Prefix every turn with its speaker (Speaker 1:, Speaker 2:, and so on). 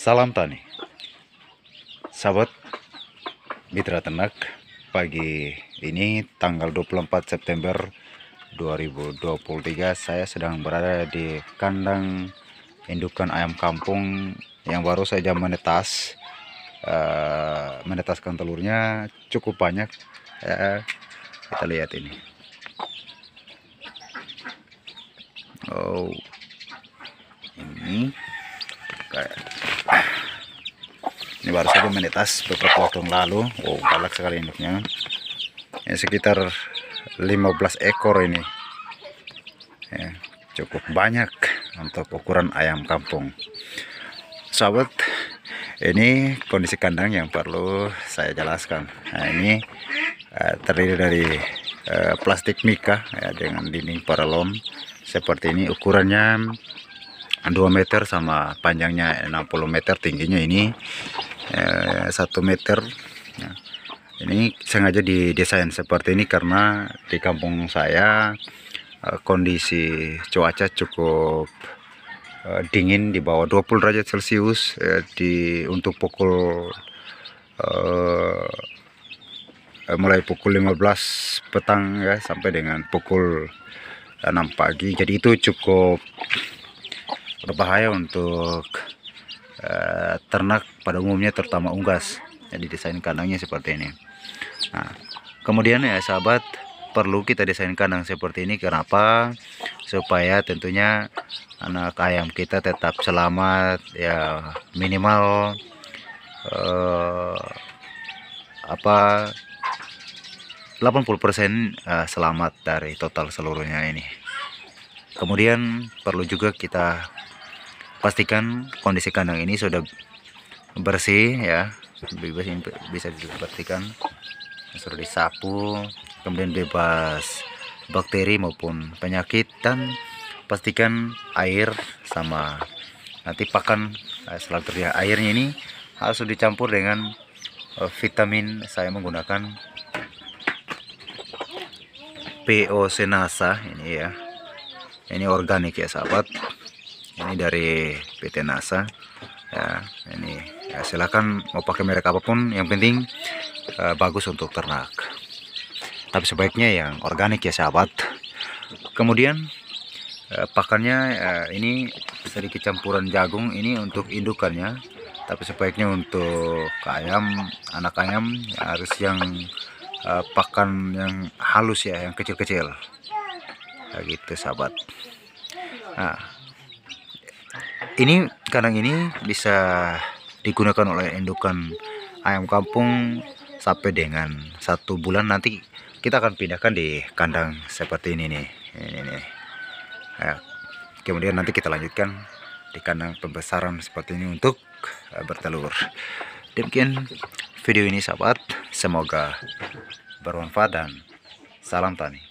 Speaker 1: Salam tani. Sahabat mitra ternak, pagi ini tanggal 24 September 2023 saya sedang berada di kandang indukan ayam kampung yang baru saja menetas. Uh, menetaskan telurnya cukup banyak. Uh, kita lihat ini. Oh. Ini kayak ini baru saja menetas beberapa waktu yang lalu wow galak sekali induknya ini sekitar 15 ekor ini ya, cukup banyak untuk ukuran ayam kampung sahabat ini kondisi kandang yang perlu saya jelaskan nah ini uh, terdiri dari uh, plastik mika ya, dengan dinding paralon seperti ini ukurannya 2 meter sama panjangnya 60 meter tingginya ini eh, 1 meter ya. ini sengaja didesain seperti ini karena di kampung saya eh, kondisi cuaca cukup eh, dingin di bawah 20 derajat celcius eh, di untuk pukul eh, mulai pukul 15 petang ya sampai dengan pukul 6 pagi jadi itu cukup berbahaya untuk uh, ternak pada umumnya terutama unggas jadi desain kandangnya seperti ini nah kemudian ya sahabat perlu kita desain kandang seperti ini kenapa supaya tentunya anak ayam kita tetap selamat ya minimal eh, apa 80% eh, selamat dari total seluruhnya ini kemudian perlu juga kita pastikan kondisi kandang ini sudah bersih ya bebas bisa dipastikan sudah disapu kemudian bebas bakteri maupun penyakit dan pastikan air sama nanti pakan eh, setelah terlihat airnya ini harus dicampur dengan eh, vitamin saya menggunakan PO Senasa ini ya ini organik ya sahabat ini dari PT NASA ya ini ya, silakan mau pakai merek apapun yang penting uh, bagus untuk ternak tapi sebaiknya yang organik ya sahabat kemudian uh, pakannya uh, ini sedikit campuran jagung ini untuk indukannya tapi sebaiknya untuk ayam anak ayam ya harus yang uh, pakan yang halus ya yang kecil-kecil ya gitu sahabat nah ini kandang ini bisa digunakan oleh indukan ayam kampung sampai dengan satu bulan nanti kita akan pindahkan di kandang seperti ini nih ini nih ya. kemudian nanti kita lanjutkan di kandang pembesaran seperti ini untuk eh, bertelur demikian video ini sahabat semoga bermanfaat dan salam tani